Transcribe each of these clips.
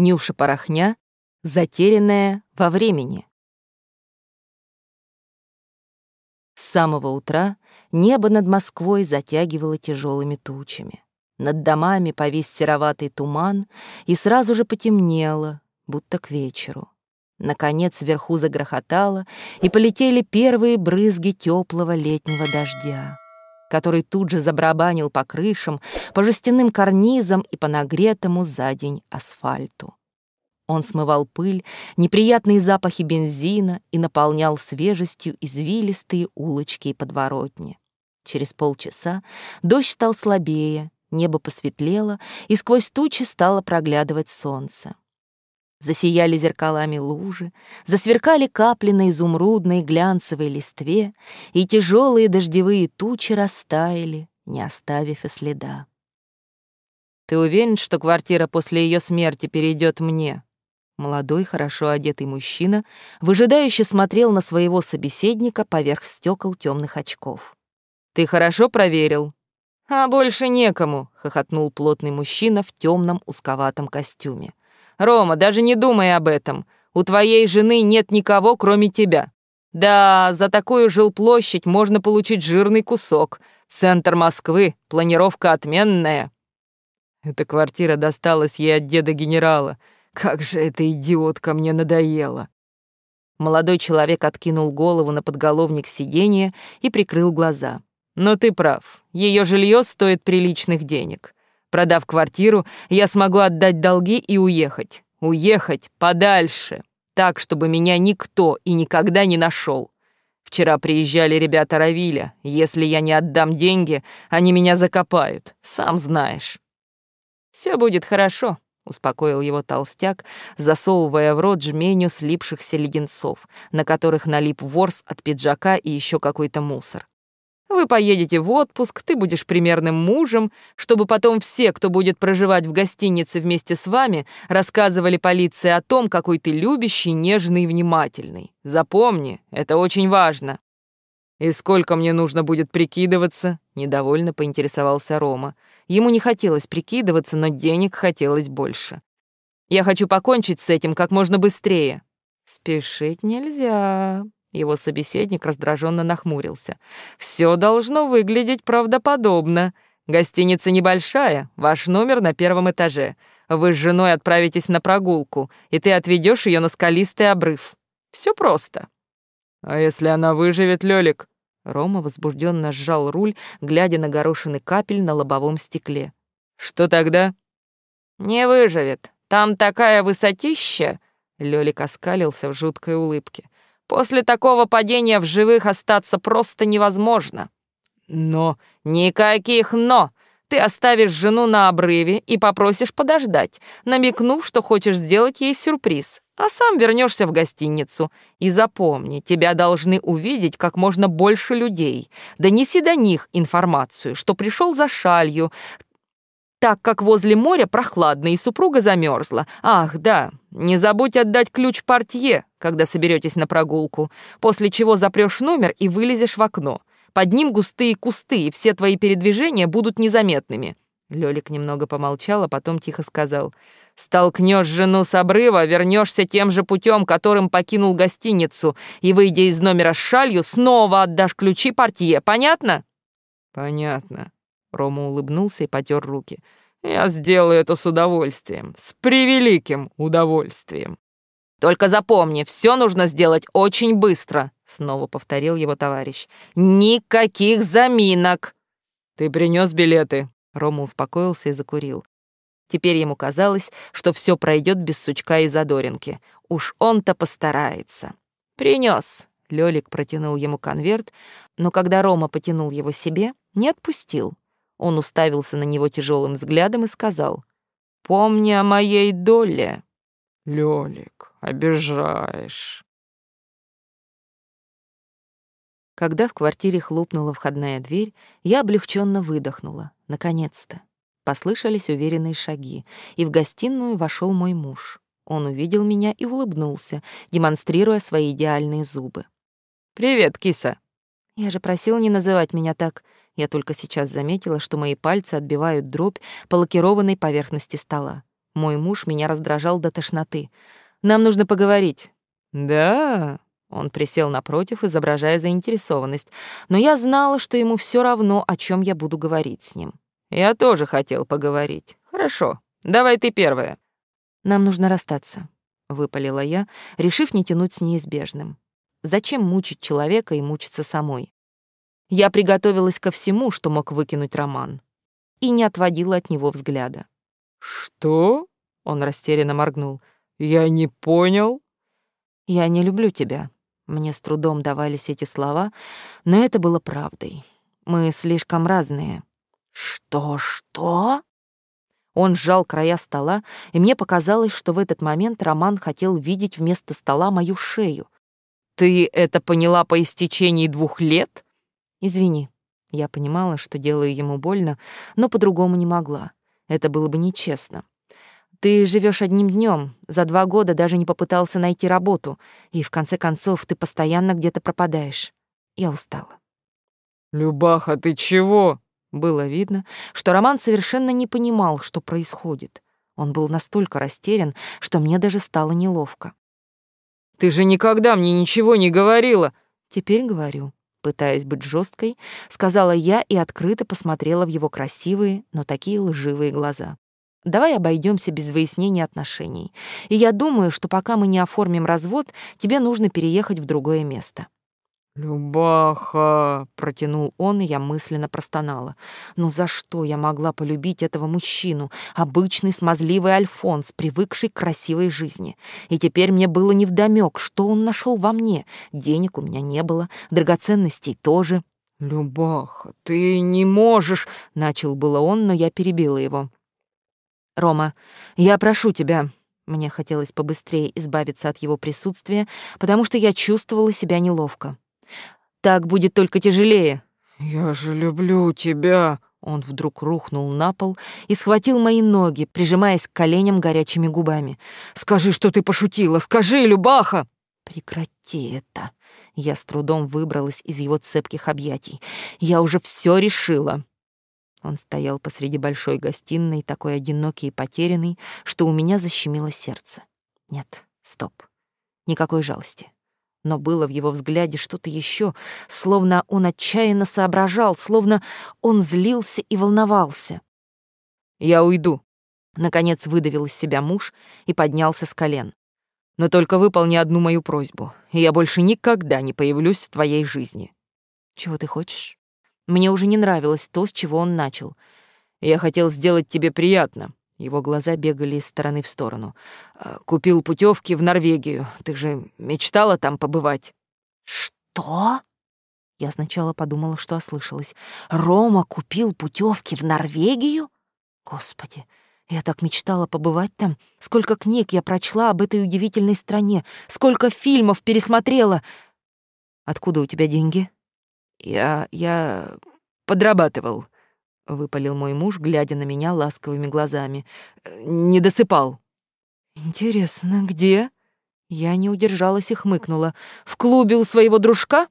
Нюша Порохня, затерянная во времени. С самого утра небо над Москвой затягивало тяжелыми тучами. Над домами повис сероватый туман и сразу же потемнело, будто к вечеру. Наконец вверху загрохотало, и полетели первые брызги теплого летнего дождя который тут же забрабанил по крышам, по жестяным карнизам и по нагретому за день асфальту. Он смывал пыль, неприятные запахи бензина и наполнял свежестью извилистые улочки и подворотни. Через полчаса дождь стал слабее, небо посветлело, и сквозь тучи стало проглядывать солнце. Засияли зеркалами лужи, засверкали капли на изумрудной глянцевой листве, и тяжелые дождевые тучи растаяли, не оставив и следа. «Ты уверен, что квартира после ее смерти перейдет мне?» Молодой, хорошо одетый мужчина выжидающе смотрел на своего собеседника поверх стекол темных очков. «Ты хорошо проверил?» «А больше некому», — хохотнул плотный мужчина в темном узковатом костюме. Рома, даже не думай об этом. У твоей жены нет никого, кроме тебя. Да, за такую жилплощадь можно получить жирный кусок. Центр Москвы, планировка отменная. Эта квартира досталась ей от деда генерала. Как же эта идиотка мне надоела. Молодой человек откинул голову на подголовник сиденья и прикрыл глаза. Но ты прав. Ее жилье стоит приличных денег. Продав квартиру, я смогу отдать долги и уехать. Уехать подальше, так, чтобы меня никто и никогда не нашел. Вчера приезжали ребята Равиля. Если я не отдам деньги, они меня закопают, сам знаешь. Все будет хорошо, успокоил его толстяк, засовывая в рот жменю слипшихся леденцов, на которых налип ворс от пиджака и еще какой-то мусор. Вы поедете в отпуск, ты будешь примерным мужем, чтобы потом все, кто будет проживать в гостинице вместе с вами, рассказывали полиции о том, какой ты любящий, нежный и внимательный. Запомни, это очень важно». «И сколько мне нужно будет прикидываться?» — недовольно поинтересовался Рома. Ему не хотелось прикидываться, но денег хотелось больше. «Я хочу покончить с этим как можно быстрее». «Спешить нельзя», его собеседник раздраженно нахмурился. «Все должно выглядеть правдоподобно. Гостиница небольшая, ваш номер на первом этаже. Вы с женой отправитесь на прогулку, и ты отведешь ее на скалистый обрыв. Все просто». «А если она выживет, Лёлик?» Рома возбужденно сжал руль, глядя на горошины капель на лобовом стекле. «Что тогда?» «Не выживет. Там такая высотища!» Лёлик оскалился в жуткой улыбке. После такого падения в живых остаться просто невозможно. Но никаких но. Ты оставишь жену на обрыве и попросишь подождать, намекнув, что хочешь сделать ей сюрприз, а сам вернешься в гостиницу. И запомни, тебя должны увидеть как можно больше людей. Донеси до них информацию, что пришел за шалью, так как возле моря прохладно, и супруга замерзла. Ах, да, не забудь отдать ключ портье, когда соберетесь на прогулку, после чего запрешь номер и вылезешь в окно. Под ним густые кусты, и все твои передвижения будут незаметными». Лёлик немного помолчал, а потом тихо сказал. «Столкнёшь жену с обрыва, вернёшься тем же путём, которым покинул гостиницу, и, выйдя из номера с шалью, снова отдашь ключи портье. Понятно?» «Понятно», Рома улыбнулся и потер руки. Я сделаю это с удовольствием, с превеликим удовольствием. Только запомни, все нужно сделать очень быстро, снова повторил его товарищ. Никаких заминок. Ты принес билеты. Рома успокоился и закурил. Теперь ему казалось, что все пройдет без сучка и задоринки. Уж он-то постарается. Принес. Лёлик протянул ему конверт, но когда Рома потянул его себе, не отпустил. Он уставился на него тяжелым взглядом и сказал. «Помни о моей доле». «Лёлик, обижаешь». Когда в квартире хлопнула входная дверь, я облегченно выдохнула. Наконец-то. Послышались уверенные шаги, и в гостиную вошел мой муж. Он увидел меня и улыбнулся, демонстрируя свои идеальные зубы. «Привет, киса!» «Я же просил не называть меня так. Я только сейчас заметила, что мои пальцы отбивают дробь по лакированной поверхности стола. Мой муж меня раздражал до тошноты. «Нам нужно поговорить». «Да?» Он присел напротив, изображая заинтересованность, но я знала, что ему все равно, о чем я буду говорить с ним. «Я тоже хотел поговорить. Хорошо, давай ты первая». «Нам нужно расстаться», — выпалила я, решив не тянуть с неизбежным. «Зачем мучить человека и мучиться самой? Я приготовилась ко всему, что мог выкинуть Роман, и не отводила от него взгляда. «Что?» — он растерянно моргнул. «Я не понял». «Я не люблю тебя». Мне с трудом давались эти слова, но это было правдой. Мы слишком разные. «Что-что?» Он сжал края стола, и мне показалось, что в этот момент Роман хотел видеть вместо стола мою шею. «Ты это поняла по истечении двух лет?» «Извини». Я понимала, что делаю ему больно, но по-другому не могла. Это было бы нечестно. Ты живешь одним днем, за два года даже не попытался найти работу, и в конце концов ты постоянно где-то пропадаешь. Я устала. Любаха, ты чего? Было видно, что Роман совершенно не понимал, что происходит. Он был настолько растерян, что мне даже стало неловко. Ты же никогда мне ничего не говорила. Теперь говорю пытаясь быть жесткой, сказала я и открыто посмотрела в его красивые, но такие лживые глаза. Давай обойдемся без выяснения отношений. И я думаю, что пока мы не оформим развод, тебе нужно переехать в другое место. «Любаха!» — протянул он, и я мысленно простонала. «Но за что я могла полюбить этого мужчину, обычный смазливый Альфонс, привыкший к красивой жизни? И теперь мне было невдомёк, что он нашел во мне. Денег у меня не было, драгоценностей тоже». «Любаха, ты не можешь!» — начал было он, но я перебила его. «Рома, я прошу тебя, мне хотелось побыстрее избавиться от его присутствия, потому что я чувствовала себя неловко. Так будет только тяжелее. Я же люблю тебя. Он вдруг рухнул на пол и схватил мои ноги, прижимаясь к коленям горячими губами. Скажи, что ты пошутила, скажи, Любаха. Прекрати это. Я с трудом выбралась из его цепких объятий. Я уже все решила. Он стоял посреди большой гостиной, такой одинокий и потерянный, что у меня защемило сердце. Нет, стоп. Никакой жалости. Но было в его взгляде что-то еще, словно он отчаянно соображал, словно он злился и волновался. «Я уйду», — наконец выдавил из себя муж и поднялся с колен. «Но только выполни одну мою просьбу, и я больше никогда не появлюсь в твоей жизни». «Чего ты хочешь?» Мне уже не нравилось то, с чего он начал. «Я хотел сделать тебе приятно», его глаза бегали из стороны в сторону. «А, «Купил путевки в Норвегию. Ты же мечтала там побывать?» «Что?» Я сначала подумала, что ослышалась. «Рома купил путевки в Норвегию?» «Господи, я так мечтала побывать там. Сколько книг я прочла об этой удивительной стране, сколько фильмов пересмотрела!» «Откуда у тебя деньги?» «Я... я... подрабатывал», выпалил мой муж, глядя на меня ласковыми глазами. «Э, не досыпал. Интересно, где? Я не удержалась и хмыкнула. В клубе у своего дружка?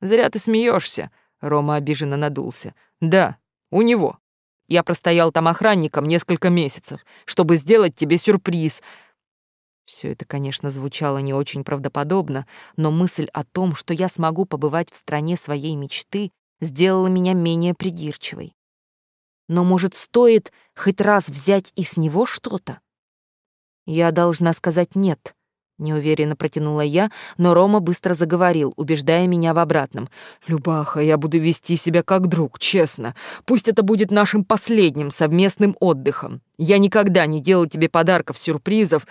Зря ты смеешься. Рома обиженно надулся. Да, у него. Я простоял там охранником несколько месяцев, чтобы сделать тебе сюрприз. Все это, конечно, звучало не очень правдоподобно, но мысль о том, что я смогу побывать в стране своей мечты, сделала меня менее придирчивой но, может, стоит хоть раз взять и с него что-то? Я должна сказать «нет», — неуверенно протянула я, но Рома быстро заговорил, убеждая меня в обратном. «Любаха, я буду вести себя как друг, честно. Пусть это будет нашим последним совместным отдыхом. Я никогда не делал тебе подарков, сюрпризов».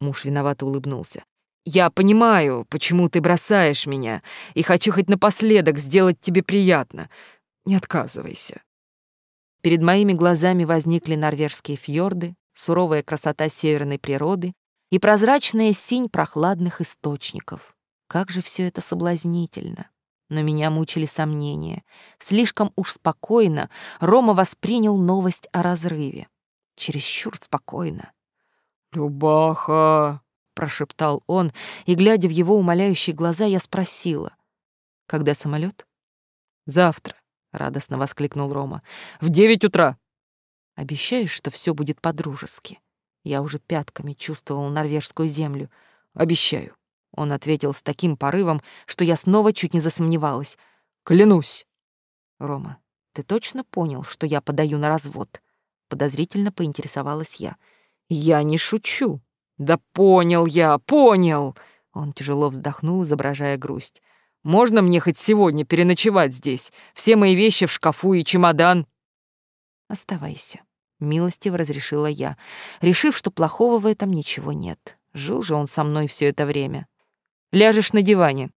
Муж виновато улыбнулся. «Я понимаю, почему ты бросаешь меня, и хочу хоть напоследок сделать тебе приятно. Не отказывайся». Перед моими глазами возникли норвежские фьорды, суровая красота северной природы и прозрачная синь прохладных источников. Как же все это соблазнительно! Но меня мучили сомнения. Слишком уж спокойно Рома воспринял новость о разрыве. Чересчур спокойно. «Любаха!» — прошептал он, и, глядя в его умоляющие глаза, я спросила. «Когда самолет? «Завтра радостно воскликнул Рома. В девять утра. Обещаешь, что все будет по-дружески? Я уже пятками чувствовал норвежскую землю. Обещаю, он ответил с таким порывом, что я снова чуть не засомневалась. Клянусь. Рома, ты точно понял, что я подаю на развод? Подозрительно поинтересовалась я. Я не шучу. Да понял я, понял. Он тяжело вздохнул, изображая грусть. Можно мне хоть сегодня переночевать здесь? Все мои вещи в шкафу и чемодан». «Оставайся», — милостиво разрешила я, решив, что плохого в этом ничего нет. Жил же он со мной все это время. «Ляжешь на диване».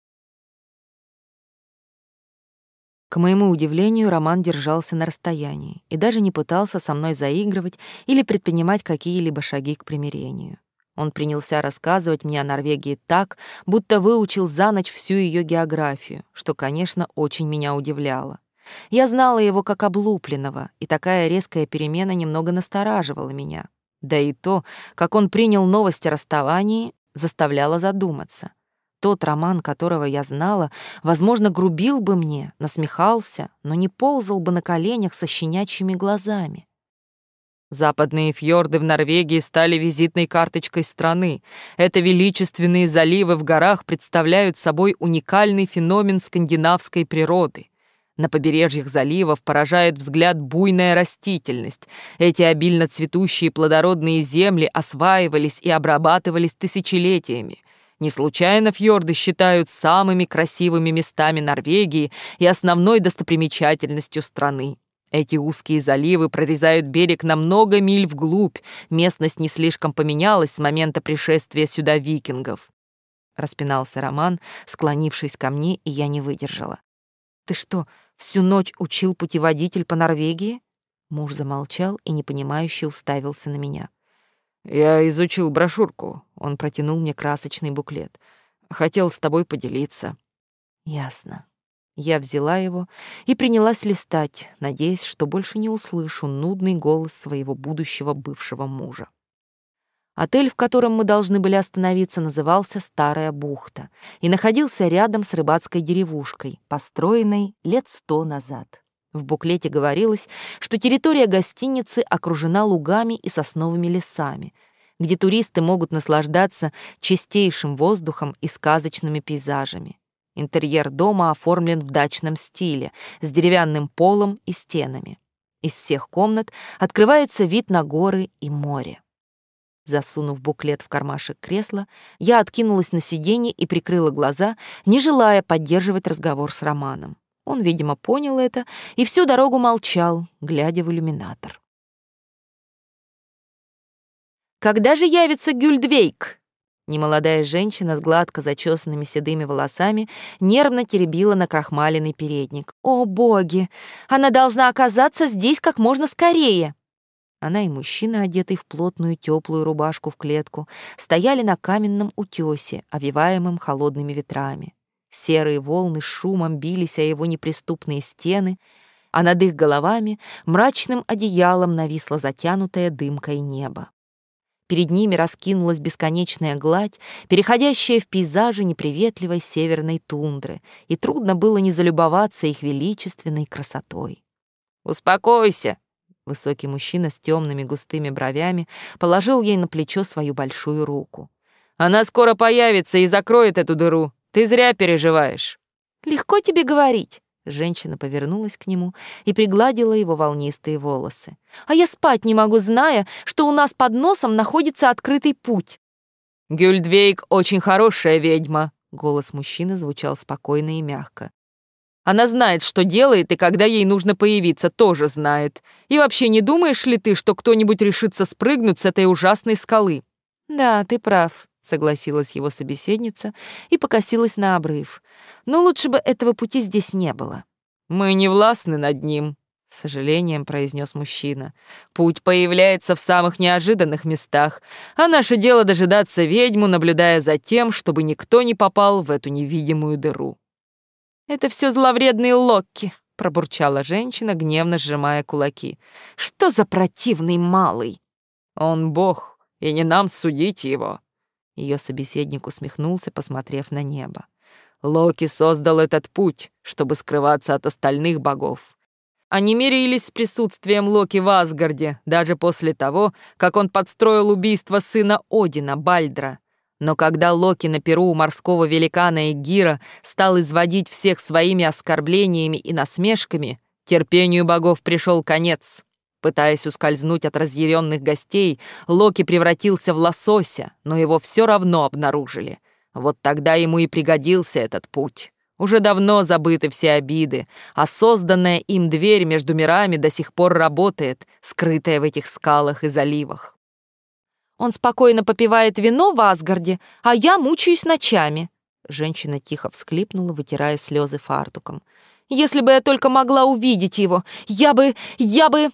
К моему удивлению, Роман держался на расстоянии и даже не пытался со мной заигрывать или предпринимать какие-либо шаги к примирению. Он принялся рассказывать мне о Норвегии так, будто выучил за ночь всю ее географию, что, конечно, очень меня удивляло. Я знала его как облупленного, и такая резкая перемена немного настораживала меня. Да и то, как он принял новость о расставании, заставляло задуматься. Тот роман, которого я знала, возможно, грубил бы мне, насмехался, но не ползал бы на коленях со щенячьими глазами. Западные фьорды в Норвегии стали визитной карточкой страны. Это величественные заливы в горах представляют собой уникальный феномен скандинавской природы. На побережьях заливов поражает взгляд буйная растительность. Эти обильно цветущие плодородные земли осваивались и обрабатывались тысячелетиями. Не случайно фьорды считают самыми красивыми местами Норвегии и основной достопримечательностью страны. Эти узкие заливы прорезают берег на много миль вглубь. Местность не слишком поменялась с момента пришествия сюда викингов. Распинался Роман, склонившись ко мне, и я не выдержала. «Ты что, всю ночь учил путеводитель по Норвегии?» Муж замолчал и непонимающе уставился на меня. «Я изучил брошюрку», — он протянул мне красочный буклет. «Хотел с тобой поделиться». «Ясно. Я взяла его и принялась листать, надеясь, что больше не услышу нудный голос своего будущего бывшего мужа. Отель, в котором мы должны были остановиться, назывался «Старая бухта» и находился рядом с рыбацкой деревушкой, построенной лет сто назад. В буклете говорилось, что территория гостиницы окружена лугами и сосновыми лесами, где туристы могут наслаждаться чистейшим воздухом и сказочными пейзажами. Интерьер дома оформлен в дачном стиле, с деревянным полом и стенами. Из всех комнат открывается вид на горы и море. Засунув буклет в кармашек кресла, я откинулась на сиденье и прикрыла глаза, не желая поддерживать разговор с Романом. Он, видимо, понял это и всю дорогу молчал, глядя в иллюминатор. «Когда же явится Гюльдвейк?» Немолодая женщина с гладко зачесанными седыми волосами нервно теребила на накрахмаленный передник. «О, боги! Она должна оказаться здесь как можно скорее!» Она и мужчина, одетый в плотную теплую рубашку в клетку, стояли на каменном утесе, овиваемом холодными ветрами. Серые волны шумом бились о его неприступные стены, а над их головами мрачным одеялом нависло затянутое дымкой небо. Перед ними раскинулась бесконечная гладь, переходящая в пейзажи неприветливой северной тундры, и трудно было не залюбоваться их величественной красотой. «Успокойся!» — высокий мужчина с темными густыми бровями положил ей на плечо свою большую руку. «Она скоро появится и закроет эту дыру. Ты зря переживаешь». «Легко тебе говорить. Женщина повернулась к нему и пригладила его волнистые волосы. «А я спать не могу, зная, что у нас под носом находится открытый путь». «Гюльдвейк очень хорошая ведьма», — голос мужчины звучал спокойно и мягко. «Она знает, что делает, и когда ей нужно появиться, тоже знает. И вообще не думаешь ли ты, что кто-нибудь решится спрыгнуть с этой ужасной скалы?» «Да, ты прав», согласилась его собеседница и покосилась на обрыв. Но лучше бы этого пути здесь не было. Мы не властны над ним, с сожалением произнес мужчина. Путь появляется в самых неожиданных местах, а наше дело дожидаться ведьму, наблюдая за тем, чтобы никто не попал в эту невидимую дыру. Это все зловредные локки, пробурчала женщина, гневно сжимая кулаки. Что за противный малый? Он бог, и не нам судить его, ее собеседник усмехнулся, посмотрев на небо. Локи создал этот путь, чтобы скрываться от остальных богов. Они мирились с присутствием Локи в Асгарде, даже после того, как он подстроил убийство сына Одина, Бальдра. Но когда Локи на перу у морского великана Эгира стал изводить всех своими оскорблениями и насмешками, терпению богов пришел конец. Пытаясь ускользнуть от разъяренных гостей, Локи превратился в лосося, но его все равно обнаружили. Вот тогда ему и пригодился этот путь. Уже давно забыты все обиды, а созданная им дверь между мирами до сих пор работает, скрытая в этих скалах и заливах. «Он спокойно попивает вино в Асгарде, а я мучаюсь ночами», Женщина тихо всхлипнула, вытирая слезы фартуком. «Если бы я только могла увидеть его, я бы... я бы...»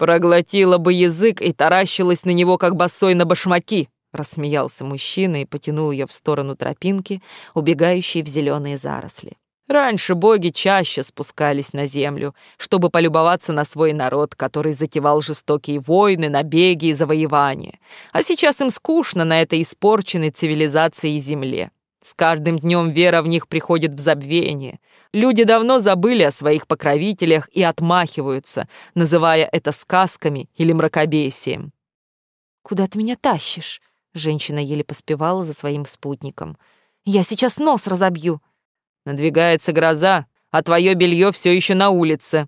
Проглотила бы язык и таращилась на него, как босой на башмаки. Рассмеялся мужчина и потянул ее в сторону тропинки, убегающей в зеленые заросли. Раньше боги чаще спускались на землю, чтобы полюбоваться на свой народ, который затевал жестокие войны, набеги и завоевания. А сейчас им скучно на этой испорченной цивилизации и земле. С каждым днем вера в них приходит в забвение. Люди давно забыли о своих покровителях и отмахиваются, называя это сказками или мракобесием. «Куда ты меня тащишь?» Женщина еле поспевала за своим спутником. «Я сейчас нос разобью!» «Надвигается гроза, а твое белье все еще на улице!»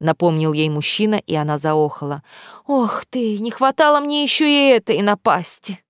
Напомнил ей мужчина, и она заохала. «Ох ты, не хватало мне еще и этой напасти!»